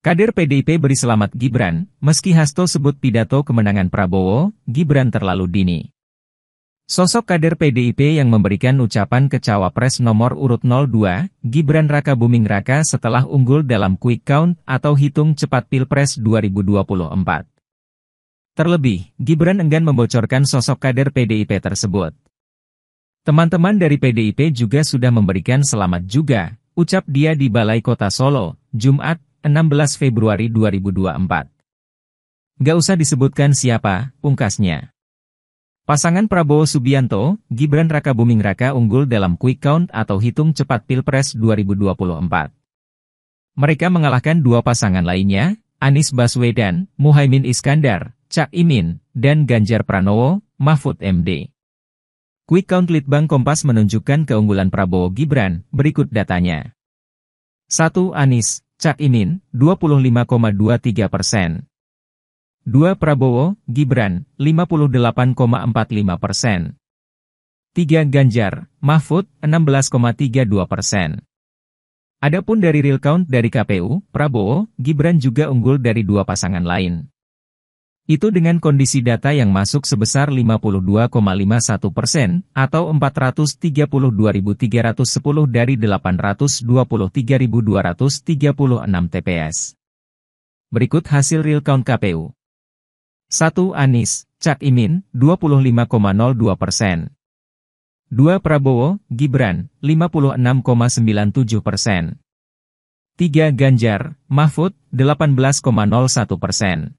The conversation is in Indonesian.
Kader PDIP beri selamat Gibran, meski Hasto sebut pidato kemenangan Prabowo, Gibran terlalu dini. Sosok kader PDIP yang memberikan ucapan ke Cawapres nomor urut 02, Gibran Raka Buming Raka setelah unggul dalam quick count atau hitung cepat Pilpres 2024. Terlebih, Gibran enggan membocorkan sosok kader PDIP tersebut. Teman-teman dari PDIP juga sudah memberikan selamat juga, ucap dia di Balai Kota Solo, Jumat 16 Februari 2024. Gak usah disebutkan siapa, pungkasnya. Pasangan Prabowo Subianto, Gibran Raka Buming Raka unggul dalam quick count atau hitung cepat Pilpres 2024. Mereka mengalahkan dua pasangan lainnya, Anies Baswedan, Muhaimin Iskandar, Cak Imin, dan Ganjar Pranowo, Mahfud MD. Quick count Litbang Kompas menunjukkan keunggulan Prabowo Gibran, berikut datanya. 1. Anies, Cak Imin, 25,23 persen. 2 Prabowo, Gibran, 58,45 persen. 3 Ganjar, Mahfud, 16,32 persen. Adapun dari real count dari KPU, Prabowo, Gibran juga unggul dari dua pasangan lain. Itu dengan kondisi data yang masuk sebesar 52,51 persen, atau 432.310 dari 823.236 TPS. Berikut hasil real count KPU. 1. Anies, Cak Imin, 25,02 persen. 2. Prabowo, Gibran, 56,97 persen. 3. Ganjar, Mahfud, 18,01 persen.